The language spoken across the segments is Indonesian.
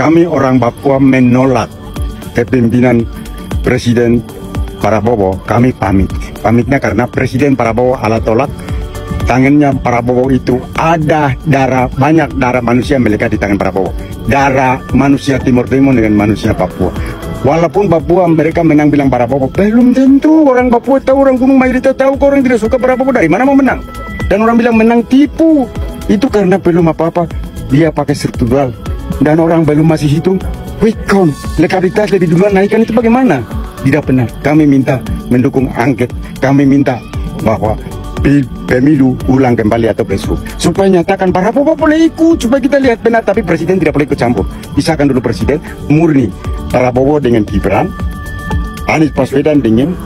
kami orang Papua menolak kepemimpinan Presiden Prabowo. Kami pamit. Pamitnya karena Presiden Prabowo ala tolak tangannya Prabowo itu ada darah banyak darah manusia mereka di tangan Prabowo. Darah manusia Timur Timur dengan manusia Papua. Walaupun Papua mereka menang bilang Prabowo, belum tentu orang Papua tahu, orang Gunung Mayoritas tahu, orang tidak suka Prabowo dari mana mau menang. Dan orang bilang menang tipu. Itu karena belum apa-apa dia pakai struktural dan orang belum masih hitung, wait count, elektabilitas lebih duluan naikkan itu bagaimana? Tidak benar. Kami minta mendukung angket. Kami minta bahwa pemilu ulang kembali atau besok supaya nyatakan para bapak boleh ikut supaya kita lihat benar tapi presiden tidak boleh ikut campur pisahkan dulu presiden murni Para Prabowo dengan Gibran Anies Baswedan dengan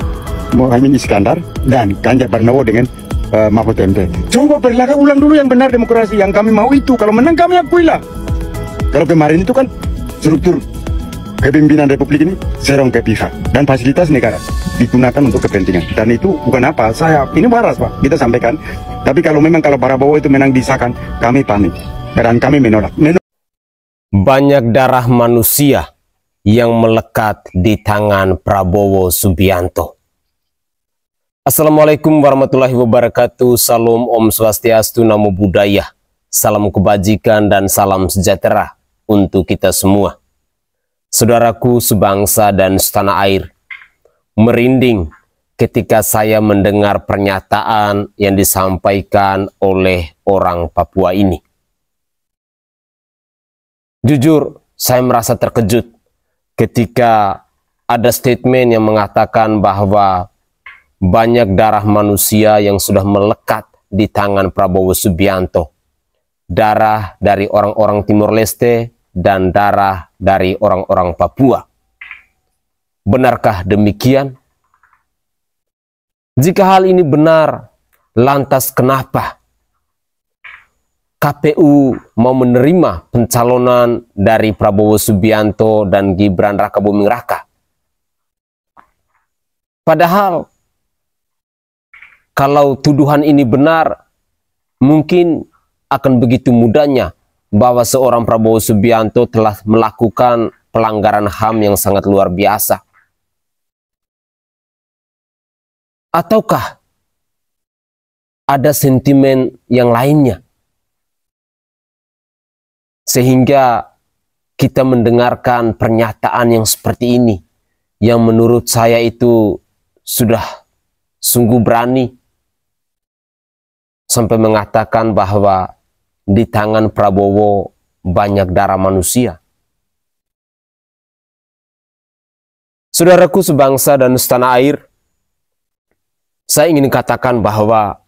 Mohaimin Iskandar dan Ganjar Pranowo dengan uh, Mahfud MD coba berlaga ulang dulu yang benar demokrasi yang kami mau itu kalau menang kami akuilah kalau kemarin itu kan struktur kepemimpinan Republik ini serong ke pihak dan fasilitas negara digunakan untuk kepentingan dan itu bukan apa saya ini waras pak kita sampaikan tapi kalau memang kalau Prabowo itu menang disahkan kami pamit dan kami menolak. menolak banyak darah manusia yang melekat di tangan Prabowo Subianto Assalamualaikum warahmatullahi wabarakatuh Salam Om Swastiastu Namo Buddhaya Salam kebajikan dan salam sejahtera untuk kita semua. Saudaraku sebangsa dan setanah air, merinding ketika saya mendengar pernyataan yang disampaikan oleh orang Papua ini. Jujur, saya merasa terkejut ketika ada statement yang mengatakan bahwa banyak darah manusia yang sudah melekat di tangan Prabowo Subianto. Darah dari orang-orang Timur Leste, dan darah dari orang-orang Papua. Benarkah demikian? Jika hal ini benar, lantas kenapa KPU mau menerima pencalonan dari Prabowo Subianto dan Gibran Raka Buming Raka? Padahal kalau tuduhan ini benar, mungkin akan begitu mudahnya bahwa seorang Prabowo Subianto telah melakukan pelanggaran HAM yang sangat luar biasa? Ataukah ada sentimen yang lainnya? Sehingga kita mendengarkan pernyataan yang seperti ini, yang menurut saya itu sudah sungguh berani, sampai mengatakan bahwa di tangan Prabowo banyak darah manusia. Saudaraku sebangsa dan setanah air, saya ingin katakan bahwa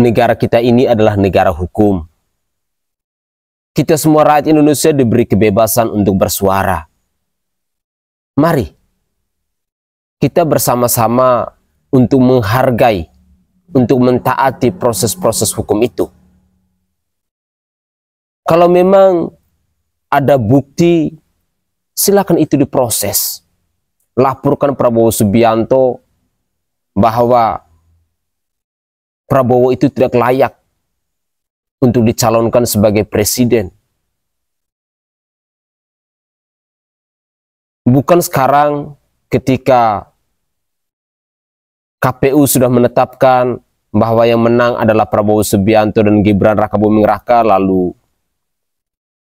negara kita ini adalah negara hukum. Kita semua rakyat Indonesia diberi kebebasan untuk bersuara. Mari kita bersama-sama untuk menghargai, untuk mentaati proses-proses hukum itu. Kalau memang ada bukti, silakan itu diproses. Laporkan Prabowo Subianto bahwa Prabowo itu tidak layak untuk dicalonkan sebagai presiden. Bukan sekarang ketika KPU sudah menetapkan bahwa yang menang adalah Prabowo Subianto dan Gibran Rakabuming Raka lalu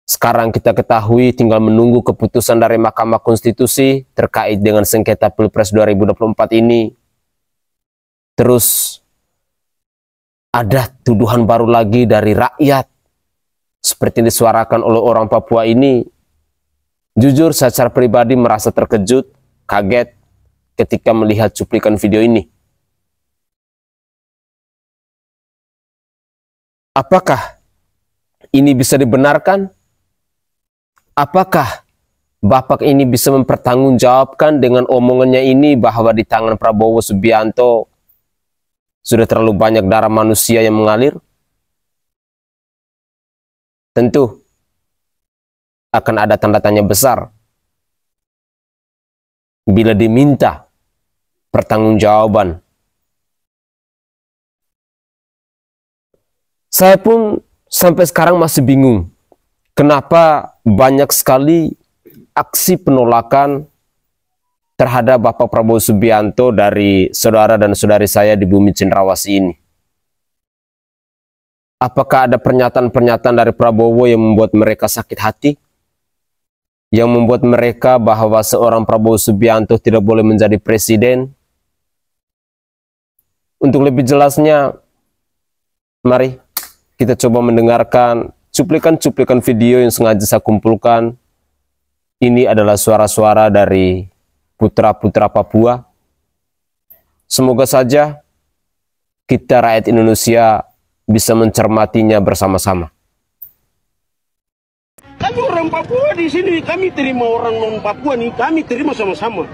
sekarang kita ketahui tinggal menunggu keputusan dari Mahkamah Konstitusi terkait dengan sengketa Pilpres 2024 ini. Terus ada tuduhan baru lagi dari rakyat seperti yang disuarakan oleh orang Papua ini. Jujur secara pribadi merasa terkejut, kaget ketika melihat cuplikan video ini. Apakah ini bisa dibenarkan? apakah Bapak ini bisa mempertanggungjawabkan dengan omongannya ini bahwa di tangan Prabowo Subianto sudah terlalu banyak darah manusia yang mengalir? Tentu akan ada tanda tanya besar bila diminta pertanggungjawaban. Saya pun sampai sekarang masih bingung kenapa banyak sekali aksi penolakan terhadap Bapak Prabowo Subianto dari saudara dan saudari saya di bumi Cendrawasih ini? Apakah ada pernyataan-pernyataan dari Prabowo yang membuat mereka sakit hati? Yang membuat mereka bahwa seorang Prabowo Subianto tidak boleh menjadi presiden? Untuk lebih jelasnya, mari kita coba mendengarkan cuplikan-cuplikan video yang sengaja saya kumpulkan ini adalah suara-suara dari putra-putra Papua. Semoga saja kita rakyat Indonesia bisa mencermatinya bersama-sama. Kami orang Papua di sini, kami terima orang non Papua nih, kami terima sama-sama.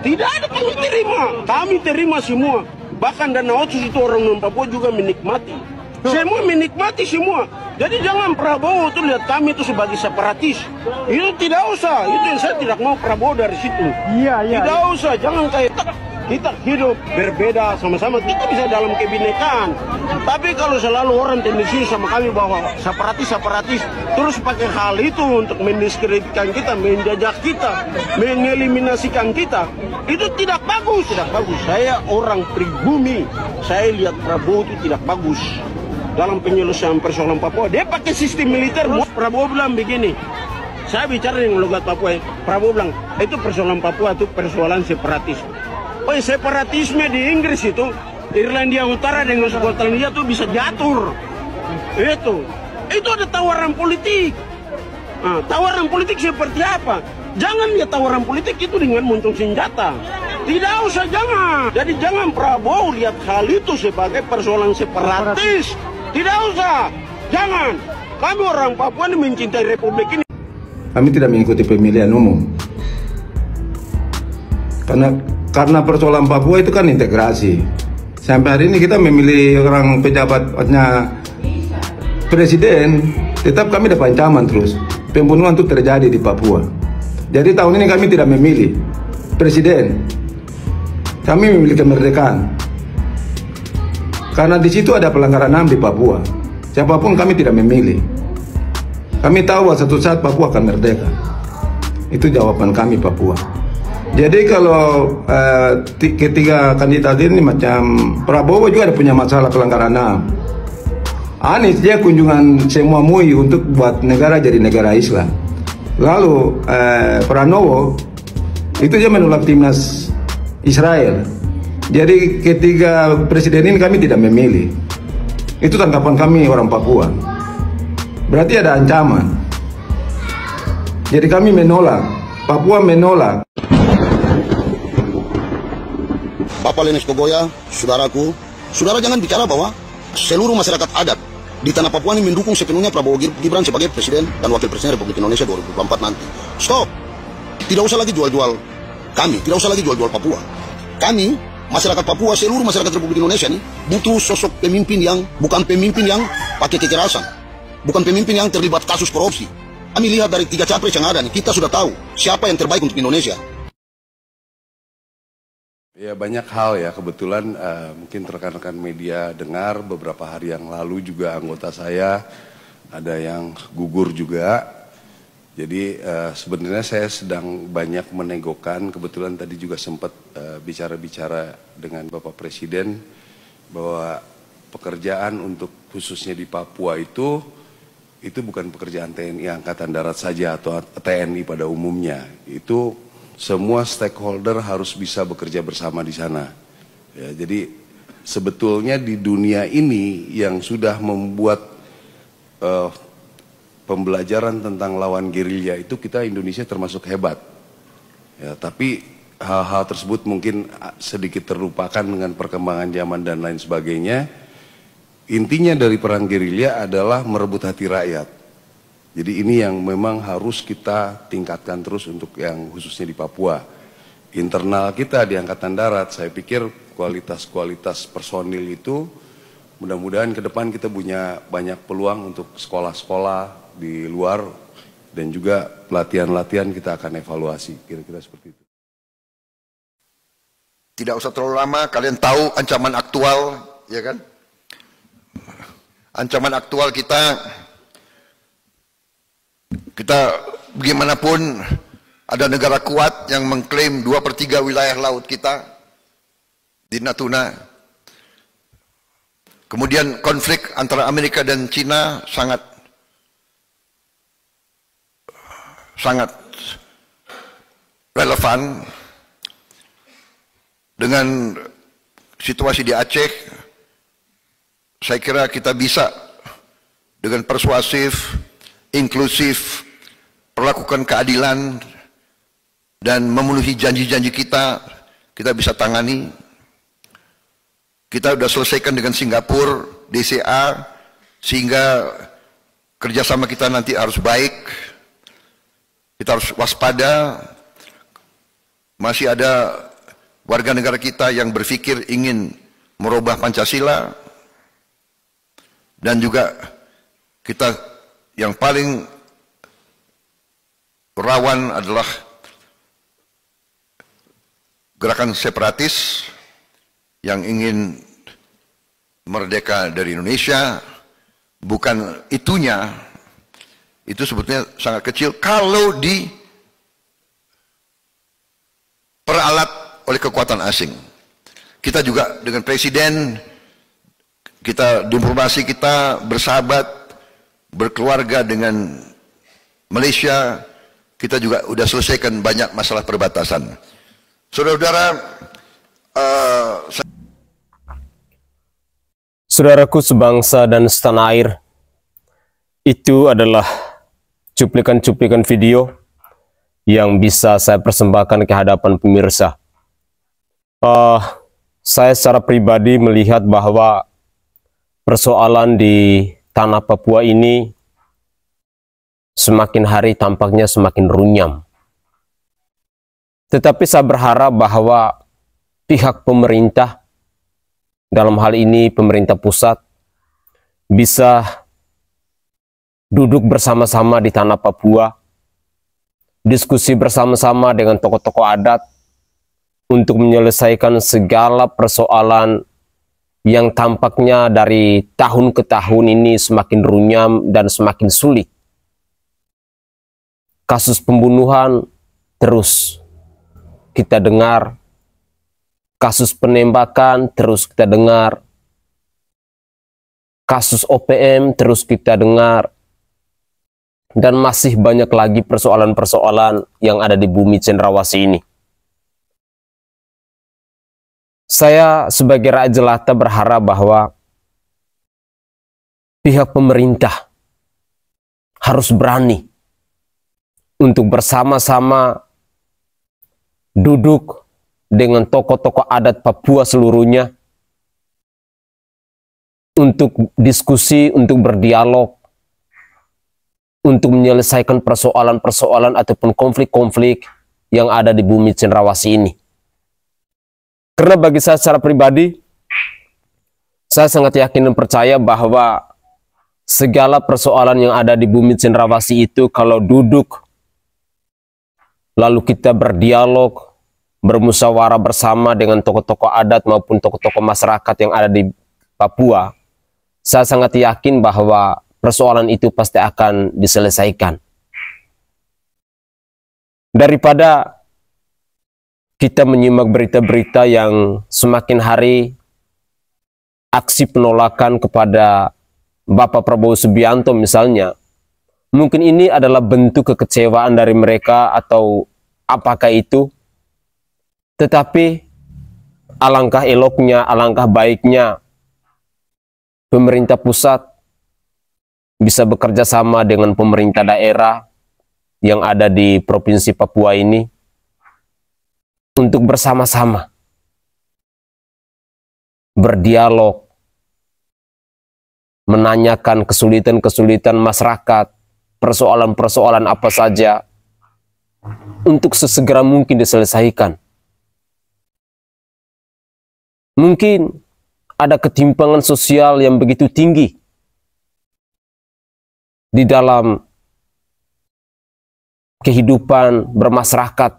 Tidak ada kami terima, kami terima semua. Bahkan dana Otsus itu orang non Papua juga menikmati. Semua menikmati semua. Jadi jangan Prabowo itu lihat kami itu sebagai separatis. Itu tidak usah. Itu yang saya tidak mau Prabowo dari situ. Iya, iya. Tidak iya. usah. Jangan kayak kita hidup berbeda sama-sama kita bisa dalam kebinekaan tapi kalau selalu orang tendensi sama kami bahwa separatis separatis terus pakai hal itu untuk mendiskreditkan kita menjajak kita mengeliminasikan kita itu tidak bagus tidak bagus saya orang pribumi saya lihat Prabowo itu tidak bagus dalam penyelesaian persoalan Papua. Dia pakai sistem militer. Prabowo bilang begini, saya bicara dengan logat Papua. Prabowo bilang, itu persoalan Papua itu persoalan separatis. Oh, iya, separatisme di Inggris itu, Irlandia Utara dengan Skotlandia itu bisa diatur. Itu. Itu ada tawaran politik. Nah, tawaran politik seperti apa? Jangan ya tawaran politik itu dengan muncul senjata. Tidak usah jangan. Jadi jangan Prabowo lihat hal itu sebagai persoalan separatis. separatis. Tidak usah, jangan. Kami orang Papua ini mencintai Republik ini. Kami tidak mengikuti pemilihan umum. Karena karena persoalan Papua itu kan integrasi. Sampai hari ini kita memilih orang pejabatnya presiden, tetap kami dapat ancaman terus. Pembunuhan itu terjadi di Papua. Jadi tahun ini kami tidak memilih presiden. Kami memilih kemerdekaan. Karena di situ ada pelanggaran HAM di Papua. Siapapun kami tidak memilih. Kami tahu bahwa satu saat Papua akan merdeka. Itu jawaban kami Papua. Jadi kalau eh, ketiga kandidat ini macam Prabowo juga ada punya masalah pelanggaran HAM. Anies dia kunjungan semua MUI untuk buat negara jadi negara Islam. Lalu eh, Pranowo itu dia menolak timnas Israel jadi ketiga presiden ini kami tidak memilih. Itu tanggapan kami orang Papua. Berarti ada ancaman. Jadi kami menolak. Papua menolak. Bapak Lenis Kogoya, saudaraku, saudara jangan bicara bahwa seluruh masyarakat adat di tanah Papua ini mendukung sepenuhnya Prabowo Gibran sebagai presiden dan wakil presiden Republik Indonesia 2024 nanti. Stop. Tidak usah lagi jual-jual kami, tidak usah lagi jual-jual Papua. Kami masyarakat Papua seluruh masyarakat Republik Indonesia ini butuh sosok pemimpin yang bukan pemimpin yang pakai kekerasan, bukan pemimpin yang terlibat kasus korupsi. Kami lihat dari tiga capres yang ada nih, kita sudah tahu siapa yang terbaik untuk Indonesia. Ya banyak hal ya kebetulan uh, mungkin rekan-rekan media dengar beberapa hari yang lalu juga anggota saya ada yang gugur juga jadi uh, sebenarnya saya sedang banyak menegokan, kebetulan tadi juga sempat eh, bicara-bicara uh, dengan Bapak Presiden bahwa pekerjaan untuk khususnya di Papua itu itu bukan pekerjaan TNI Angkatan Darat saja atau TNI pada umumnya. Itu semua stakeholder harus bisa bekerja bersama di sana. Ya, jadi sebetulnya di dunia ini yang sudah membuat uh, pembelajaran tentang lawan gerilya itu kita Indonesia termasuk hebat. Ya, tapi hal-hal tersebut mungkin sedikit terlupakan dengan perkembangan zaman dan lain sebagainya. Intinya dari perang gerilya adalah merebut hati rakyat. Jadi ini yang memang harus kita tingkatkan terus untuk yang khususnya di Papua. Internal kita di Angkatan Darat, saya pikir kualitas-kualitas personil itu mudah-mudahan ke depan kita punya banyak peluang untuk sekolah-sekolah, di luar dan juga pelatihan-latihan kita akan evaluasi kira-kira seperti itu. Tidak usah terlalu lama, kalian tahu ancaman aktual, ya kan? Ancaman aktual kita, kita bagaimanapun ada negara kuat yang mengklaim 2 per 3 wilayah laut kita di Natuna. Kemudian konflik antara Amerika dan Cina sangat sangat relevan dengan situasi di Aceh. Saya kira kita bisa dengan persuasif, inklusif, perlakukan keadilan dan memenuhi janji-janji kita, kita bisa tangani. Kita sudah selesaikan dengan Singapura, DCA, sehingga kerjasama kita nanti harus baik. Kita harus waspada. Masih ada warga negara kita yang berpikir ingin merubah Pancasila. Dan juga kita yang paling rawan adalah gerakan separatis yang ingin merdeka dari Indonesia bukan itunya itu sebetulnya sangat kecil kalau di peralat oleh kekuatan asing. Kita juga dengan presiden, kita diplomasi kita bersahabat, berkeluarga dengan Malaysia, kita juga sudah selesaikan banyak masalah perbatasan. Saudara-saudara, eh, Saudaraku sebangsa dan setanah air, itu adalah cuplikan-cuplikan video yang bisa saya persembahkan ke hadapan pemirsa. Uh, saya secara pribadi melihat bahwa persoalan di tanah Papua ini semakin hari tampaknya semakin runyam. Tetapi saya berharap bahwa pihak pemerintah, dalam hal ini pemerintah pusat, bisa duduk bersama-sama di tanah Papua, diskusi bersama-sama dengan tokoh-tokoh adat untuk menyelesaikan segala persoalan yang tampaknya dari tahun ke tahun ini semakin runyam dan semakin sulit. Kasus pembunuhan terus kita dengar, kasus penembakan terus kita dengar, kasus OPM terus kita dengar, dan masih banyak lagi persoalan-persoalan yang ada di bumi cendrawasi ini. Saya sebagai rakyat Jelata berharap bahwa pihak pemerintah harus berani untuk bersama-sama duduk dengan tokoh-tokoh adat Papua seluruhnya untuk diskusi, untuk berdialog untuk menyelesaikan persoalan-persoalan ataupun konflik-konflik yang ada di bumi Cenderawasi ini. Karena bagi saya secara pribadi, saya sangat yakin dan percaya bahwa segala persoalan yang ada di bumi Cenderawasi itu kalau duduk, lalu kita berdialog, bermusyawarah bersama dengan tokoh-tokoh adat maupun tokoh-tokoh masyarakat yang ada di Papua, saya sangat yakin bahwa persoalan itu pasti akan diselesaikan. Daripada kita menyimak berita-berita yang semakin hari aksi penolakan kepada Bapak Prabowo Subianto misalnya, mungkin ini adalah bentuk kekecewaan dari mereka atau apakah itu. Tetapi alangkah eloknya, alangkah baiknya pemerintah pusat bisa bekerja sama dengan pemerintah daerah yang ada di Provinsi Papua ini untuk bersama-sama berdialog, menanyakan kesulitan-kesulitan masyarakat, persoalan-persoalan apa saja untuk sesegera mungkin diselesaikan. Mungkin ada ketimpangan sosial yang begitu tinggi di dalam kehidupan bermasyarakat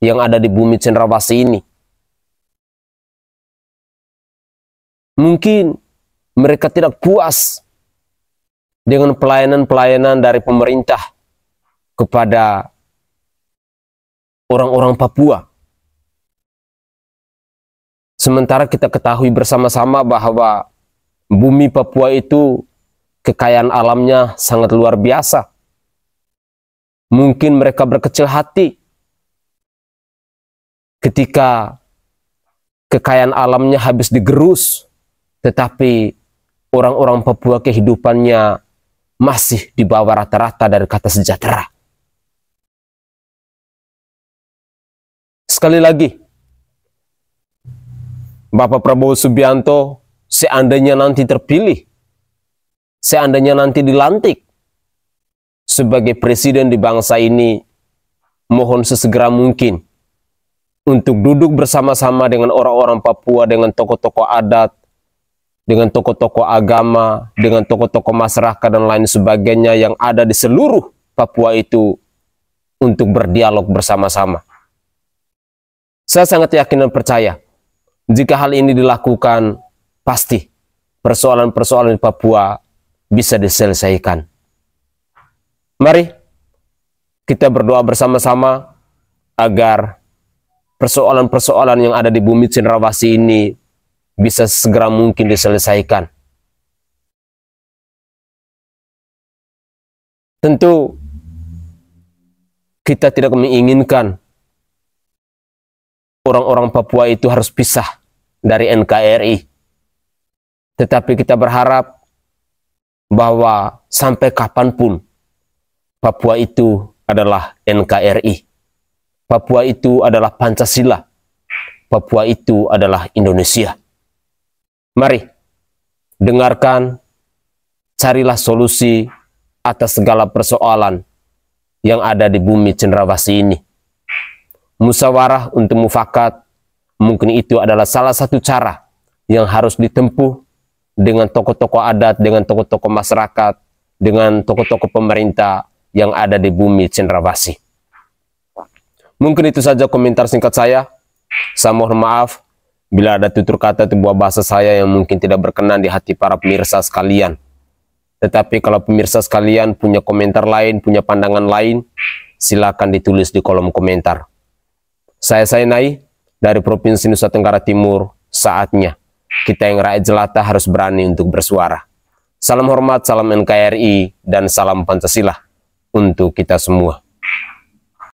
yang ada di bumi cendrawasih ini. Mungkin mereka tidak puas dengan pelayanan-pelayanan dari pemerintah kepada orang-orang Papua. Sementara kita ketahui bersama-sama bahwa bumi Papua itu kekayaan alamnya sangat luar biasa. Mungkin mereka berkecil hati ketika kekayaan alamnya habis digerus, tetapi orang-orang Papua kehidupannya masih di bawah rata-rata dari kata sejahtera. Sekali lagi, Bapak Prabowo Subianto seandainya nanti terpilih seandainya nanti dilantik sebagai presiden di bangsa ini, mohon sesegera mungkin untuk duduk bersama-sama dengan orang-orang Papua, dengan tokoh-tokoh adat, dengan tokoh-tokoh agama, dengan tokoh-tokoh masyarakat dan lain sebagainya yang ada di seluruh Papua itu untuk berdialog bersama-sama. Saya sangat yakin dan percaya jika hal ini dilakukan pasti persoalan-persoalan di Papua bisa diselesaikan. Mari kita berdoa bersama-sama agar persoalan-persoalan yang ada di bumi Cenrawasi ini bisa segera mungkin diselesaikan. Tentu kita tidak menginginkan orang-orang Papua itu harus pisah dari NKRI. Tetapi kita berharap bahwa sampai kapanpun Papua itu adalah NKRI. Papua itu adalah Pancasila. Papua itu adalah Indonesia. Mari, dengarkan, carilah solusi atas segala persoalan yang ada di bumi cenderawasih ini. Musawarah untuk mufakat, mungkin itu adalah salah satu cara yang harus ditempuh dengan tokoh-tokoh adat, dengan tokoh-tokoh masyarakat, dengan tokoh-tokoh pemerintah yang ada di bumi Cendrawasih. Mungkin itu saja komentar singkat saya. Saya mohon maaf bila ada tutur kata atau buah bahasa saya yang mungkin tidak berkenan di hati para pemirsa sekalian. Tetapi kalau pemirsa sekalian punya komentar lain, punya pandangan lain, silakan ditulis di kolom komentar. Saya Sainai dari Provinsi Nusa Tenggara Timur, saatnya kita yang rakyat jelata harus berani untuk bersuara. Salam hormat, salam NKRI, dan salam Pancasila untuk kita semua.